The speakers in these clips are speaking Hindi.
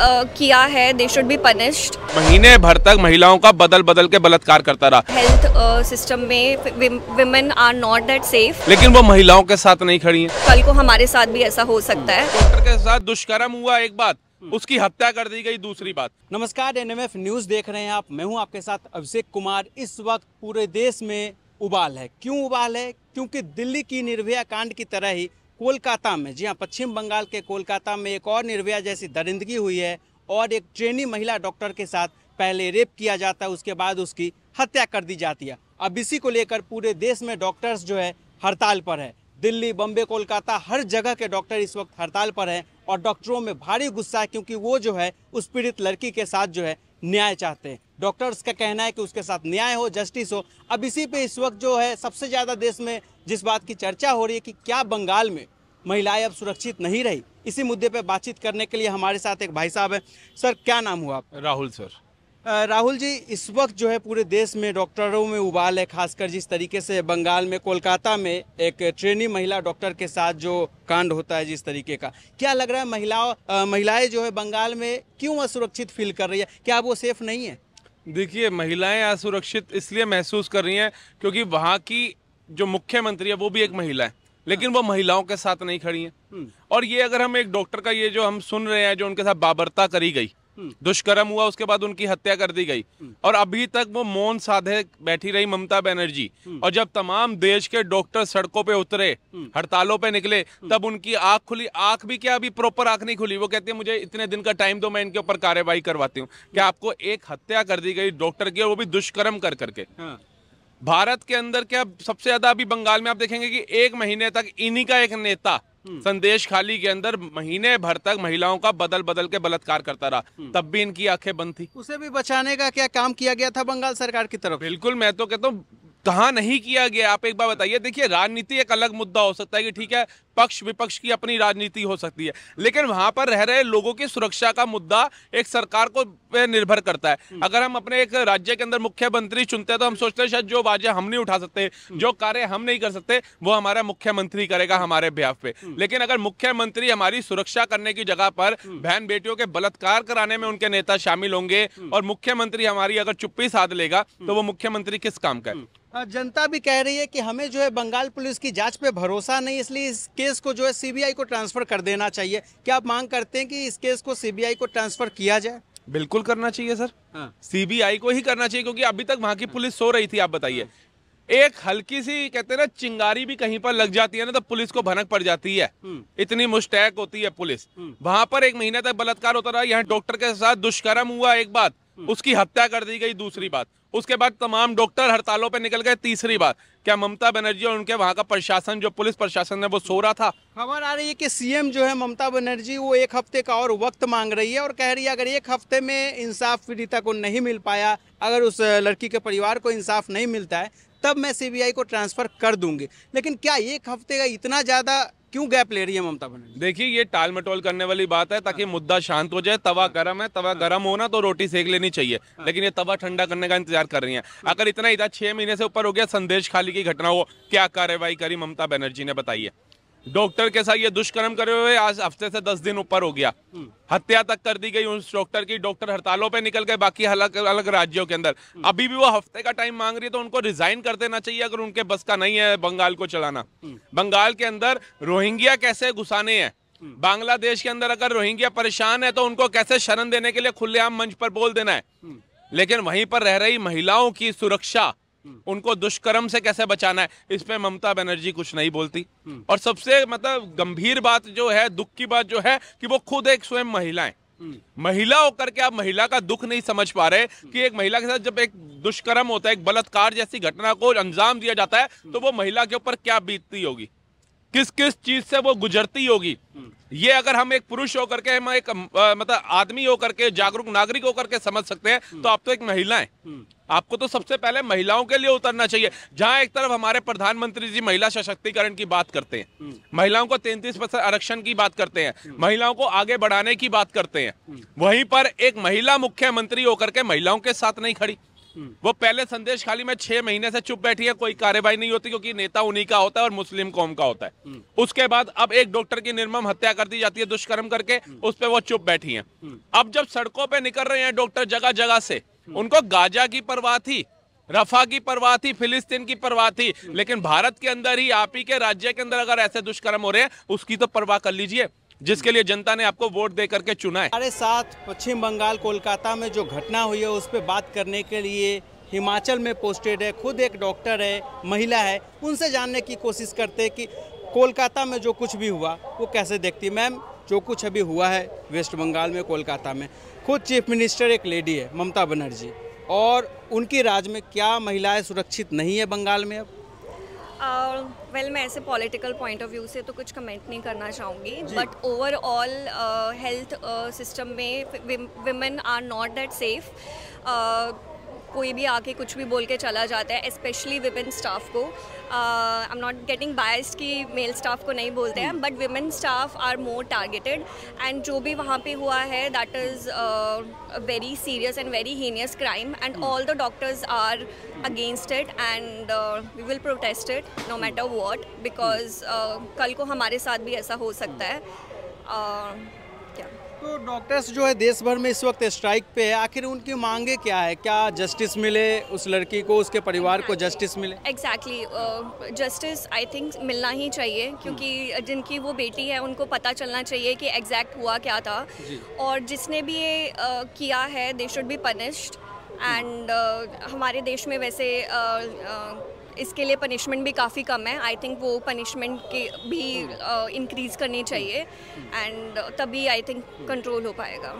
किया है दे शुड बी पनिश्ड महीने भर तक महिलाओं का बदल बदल के बलात्कार करता रहा हेल्थ सिस्टम में women are not that safe लेकिन वो महिलाओं के साथ नहीं खड़ी है कल को हमारे साथ भी ऐसा हो सकता है डॉक्टर के साथ दुष्कर्म हुआ एक बात उसकी हत्या कर दी गई दूसरी बात नमस्कार एनएमएफ न्यूज देख रहे हैं आप मैं हूं आपके साथ अभिषेक कुमार इस वक्त पूरे देश में उबाल है क्यों उबाल है क्योंकि दिल्ली की निर्भया कांड की तरह ही कोलकाता में जी हाँ पश्चिम बंगाल के कोलकाता में एक और निर्भया जैसी दरिंदगी हुई है और एक ट्रेनी महिला डॉक्टर के साथ पहले रेप किया जाता है उसके बाद उसकी हत्या कर दी जाती है अब इसी को लेकर पूरे देश में डॉक्टर्स जो है हड़ताल पर है दिल्ली बम्बे कोलकाता हर जगह के डॉक्टर इस वक्त हड़ताल पर हैं और डॉक्टरों में भारी गुस्सा है क्योंकि वो जो है उस पीड़ित लड़की के साथ जो है न्याय चाहते हैं डॉक्टर्स का कहना है कि उसके साथ न्याय हो जस्टिस हो अब इसी पे इस वक्त जो है सबसे ज़्यादा देश में जिस बात की चर्चा हो रही है कि क्या बंगाल में महिलाएं अब सुरक्षित नहीं रही इसी मुद्दे पर बातचीत करने के लिए हमारे साथ एक भाई साहब हैं सर क्या नाम हुआ आप राहुल सर राहुल जी इस वक्त जो है पूरे देश में डॉक्टरों में उबाल है खासकर जिस तरीके से बंगाल में कोलकाता में एक ट्रेनी महिला डॉक्टर के साथ जो कांड होता है जिस तरीके का क्या लग रहा है महिलाओं महिलाएं जो है बंगाल में क्यों असुरक्षित फील कर रही है क्या वो सेफ नहीं है देखिए महिलाएं असुरक्षित इसलिए महसूस कर रही हैं क्योंकि वहाँ की जो मुख्यमंत्री है वो भी एक महिला है लेकिन वो महिलाओं के साथ नहीं खड़ी है हम्म। और ये अगर हम एक डॉक्टर का ये जो हम सुन रहे हैं जो उनके साथ बाबरता करी गई हम्म। दुष्कर्म हुआ उसके बाद उनकी हत्या कर दी गई हम्म। और अभी तक वो मौन साधे बैठी रही ममता बनर्जी और जब तमाम देश के डॉक्टर सड़कों पे उतरे हड़तालों पे निकले तब उनकी आंख खुली आंख भी क्या अभी प्रॉपर आंख नहीं खुली वो कहते है मुझे इतने दिन का टाइम दो मैं इनके ऊपर कार्यवाही करवाती हूँ क्या आपको एक हत्या कर दी गई डॉक्टर की वो भी दुष्कर्म कर करके हाँ। भारत के अंदर क्या सबसे ज्यादा अभी बंगाल में आप देखेंगे कि एक महीने तक इन्हीं का एक नेता हम्म। संदेश खाली के अंदर महीने भर तक महिलाओं का बदल बदल के बलात्कार करता रहा हम्म। तब भी इनकी आंखें बंद थी उसे भी बचाने का क्या काम किया गया था बंगाल सरकार की तरफ बिल्कुल मैं तो कहता हूँ कहा नहीं किया गया आप एक बार बताइए देखिए राजनीति एक अलग मुद्दा हो सकता है कि ठीक है पक्ष विपक्ष की अपनी राजनीति हो सकती है लेकिन वहां पर रह रहे लोगों की सुरक्षा का मुद्दा एक सरकार को निर्भर करता है हम्म। अगर हम अपने एक राज्य के अंदर मुख्यमंत्री चुनते हैं तो हम सोचते हैं शायद जो बाजे हम नहीं उठा सकते हम्म। जो कार्य हम नहीं कर सकते वो हमारा मुख्यमंत्री करेगा हमारे ब्याह पे हम्म। लेकिन अगर मुख्यमंत्री हमारी सुरक्षा करने की जगह पर बहन बेटियों के बलात्कार कराने में उनके नेता शामिल होंगे और मुख्यमंत्री हमारी अगर चुप्पी साध लेगा तो वो मुख्यमंत्री किस काम का जनता भी कह रही है कि हमें जो है बंगाल पुलिस की जांच पे भरोसा नहीं इसलिए इस केस केस को जो है सीबीआई को ट्रांसफर कर देना चाहिए क्या आप मांग करते हैं कि इस केस को सीबीआई को ट्रांसफर किया जाए बिल्कुल करना चाहिए सर हाँ। सीबीआई को ही करना चाहिए क्योंकि अभी तक वहां की पुलिस सो रही थी आप बताइए एक हल्की सी कहते हैं ना चिंगारी भी कहीं पर लग जाती है ना तो पुलिस को भनक पड़ जाती है हम्म। इतनी मुस्टैक होती है पुलिस हम्म। वहां पर एक महीने तक बलात्कार होता रहा यहाँ डॉक्टर के साथ दुष्कर्म हुआ एक बात हम्म। उसकी हत्या कर दी गई दूसरी बात उसके बाद तमाम डॉक्टर हड़तालों पर निकल गए तीसरी बात क्या ममता बनर्जी और उनके वहाँ का प्रशासन जो पुलिस प्रशासन है वो सो रहा था खबर आ रही है कि सीएम जो है ममता बनर्जी वो एक हफ्ते का और वक्त मांग रही है और कह रही है अगर एक हफ्ते में इंसाफ पीड़िता को नहीं मिल पाया अगर उस लड़की के परिवार को इंसाफ नहीं मिलता है तब मैं सीबीआई को ट्रांसफ़र कर दूंगी लेकिन क्या एक हफ्ते का इतना ज़्यादा क्यों गैप ले रही है ममता बनर्जी देखिए ये टाल मटोल करने वाली बात है ताकि मुद्दा शांत हो जाए तवा गर्म है तवा गर्म हो ना तो रोटी सेक लेनी चाहिए हाँ। लेकिन ये तवा ठंडा करने का इंतजार कर रही है अगर इतना इधर छह महीने से ऊपर हो गया संदेश खाली की घटना हो क्या कार्रवाई करी ममता बनर्जी ने बताई है डॉक्टर के साथ ये दुष्कर्म करे हुए आज हफ्ते से दस दिन ऊपर हो गया हम्म। हत्या तक कर दी गई उस डॉक्टर की डॉक्टर हड़तालों पे निकल गए बाकी अलग अलग राज्यों के अंदर हम्म। अभी भी वो हफ्ते का टाइम मांग रही है तो उनको रिजाइन कर देना चाहिए अगर उनके बस का नहीं है बंगाल को चलाना हम्म। बंगाल के अंदर रोहिंग्या कैसे घुसाने हैं बांग्लादेश के अंदर अगर रोहिंग्या परेशान है तो उनको कैसे शरण देने के लिए खुलेआम मंच पर बोल देना है लेकिन वहीं पर रह रही महिलाओं की सुरक्षा हम्म। उनको दुष्कर्म से कैसे बचाना है इस पर ममता बनर्जी कुछ नहीं बोलती हम्म। और सबसे मतलब गंभीर बात जो है दुख की बात जो है कि वो खुद एक स्वयं महिलाएं हम्म। महिला होकर के आप महिला का दुख नहीं समझ पा रहे कि एक महिला के साथ जब एक दुष्कर्म होता है एक बलात्कार जैसी घटना को अंजाम दिया जाता है तो वो महिला के ऊपर क्या बीतती होगी किस किस चीज से वो गुजरती होगी ये अगर हम एक पुरुष होकर के हम एक मतलब आदमी होकर के जागरूक नागरिक होकर के समझ सकते हैं तो आप तो एक महिला है आपको तो सबसे पहले महिलाओं के लिए उतरना चाहिए जहां एक तरफ हमारे प्रधानमंत्री जी महिला सशक्तिकरण की बात करते हैं महिलाओं को तैंतीस परसेंट आरक्षण की बात करते हैं महिलाओं को आगे बढ़ाने की बात करते हैं वहीं पर एक महिला मुख्यमंत्री होकर के महिलाओं के साथ नहीं खड़ी हम्म। वो पहले संदेश खाली में छह महीने से चुप बैठी है कोई कार्यवाही नहीं होती क्योंकि नेता उन्हीं का होता है और मुस्लिम कौम का होता है हम्म। उसके बाद अब एक डॉक्टर की निर्मम हत्या कर दी जाती है दुष्कर्म करके हम्म। उस पर वो चुप बैठी है अब जब सड़कों पर निकल रहे हैं डॉक्टर जगह जगह से उनको गाजा की परवाह थी रफा की परवाह थी फिलिस्तीन की परवाह थी लेकिन भारत के अंदर ही आप ही के राज्य के अंदर अगर ऐसे दुष्कर्म हो रहे हैं उसकी तो परवाह कर लीजिए जिसके लिए जनता ने आपको वोट दे करके चुना है हमारे साथ पश्चिम बंगाल कोलकाता में जो घटना हुई है उस पर बात करने के लिए हिमाचल में पोस्टेड है खुद एक डॉक्टर है महिला है उनसे जानने की कोशिश करते हैं कि कोलकाता में जो कुछ भी हुआ वो कैसे देखती मैम जो कुछ अभी हुआ है वेस्ट बंगाल में कोलकाता में खुद चीफ मिनिस्टर एक लेडी है ममता बनर्जी और उनकी राज में क्या महिलाएं सुरक्षित नहीं है बंगाल में अब वेल uh, well, मैं ऐसे पॉलिटिकल पॉइंट ऑफ व्यू से तो कुछ कमेंट नहीं करना चाहूँगी बट ओवरऑल हेल्थ सिस्टम में women are not that safe कोई भी आके कुछ भी बोल के चला जाता है स्पेशली विमेन स्टाफ को I am not getting biased कि मेल स्टाफ को नहीं बोलते हैं but women staff are more targeted and जो भी वहाँ पे हुआ है that is very serious and very heinous crime and all the doctors are against it and we will protest it no matter what because कल को हमारे साथ भी ऐसा हो सकता है uh, तो डॉक्टर्स जो है देश भर में इस वक्त स्ट्राइक पे है आखिर उनकी मांगे क्या है क्या जस्टिस मिले उस लड़की को उसके परिवार को जस्टिस मिले एग्जैक्टली जस्टिस आई थिंक मिलना ही चाहिए क्योंकि जिनकी वो बेटी है उनको पता चलना चाहिए कि एग्जैक्ट हुआ क्या था और जिसने भी ये uh, किया है they should be punished and हमारे देश में वैसे uh, uh, इसके लिए पनिशमेंट भी काफ़ी कम है आई थिंक वो पनिशमेंट के भी इंक्रीज uh, करनी चाहिए एंड uh, तभी आई थिंक कंट्रोल हो पाएगा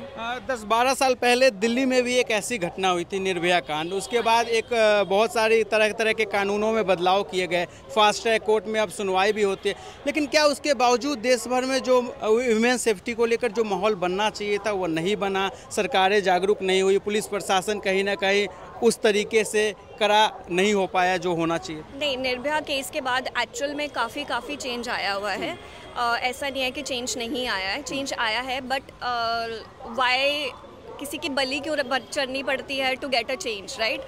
दस बारह साल पहले दिल्ली में भी एक ऐसी घटना हुई थी निर्भया कांड उसके बाद एक बहुत सारी तरह तरह के कानूनों में बदलाव किए गए फास्ट ट्रैक कोर्ट में अब सुनवाई भी होती है लेकिन क्या उसके बावजूद देश भर में जो वुमेन सेफ्टी को लेकर जो माहौल बनना चाहिए था वो नहीं बना सरकारें जागरूक नहीं हुई पुलिस प्रशासन कहीं ना कहीं उस तरीके से करा नहीं हो पाया जो होना चाहिए नहीं निर्भया केस के बाद एक्चुअल में काफ़ी काफ़ी चेंज आया हुआ है आ, ऐसा नहीं है कि चेंज नहीं आया है चेंज आया है बट वाई किसी की बली क्यों चढ़नी पड़ती है to get a change right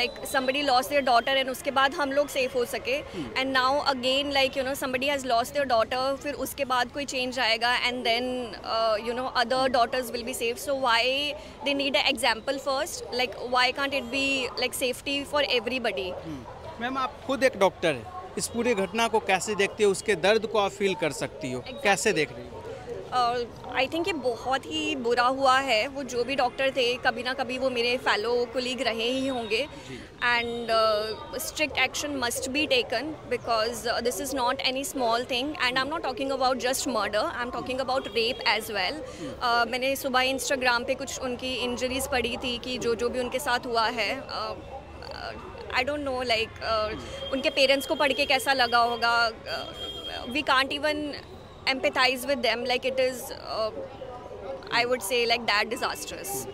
like somebody loss their daughter and उसके बाद हम लोग सेफ हो सके and now again like you know somebody has loss their daughter फिर उसके बाद कोई चेंज आएगा and then you know other daughters will be safe so why they need a example first like why can't it be like safety for everybody ma'am आप खुद एक डॉक्टर है इस पूरी घटना को कैसे देखते हो उसके दर्द को आप फील कर सकती हो exactly. कैसे देख रही हो आई थिंक ये बहुत ही बुरा हुआ है वो जो भी डॉक्टर थे कभी ना कभी वो मेरे फेलो कोलीग रहे ही होंगे and strict action must be taken because this is not any small thing and I am not talking about just murder I am talking about rape as well मैंने सुबह इंस्टाग्राम पे कुछ उनकी इंजरीज पड़ी थी कि जो जो भी उनके साथ हुआ है आई डोंट नो लाइक उनके पेरेंट्स को पढ़ के कैसा लगा होगा we can't even empathize with them like it is, uh, I would say, like that disastrous.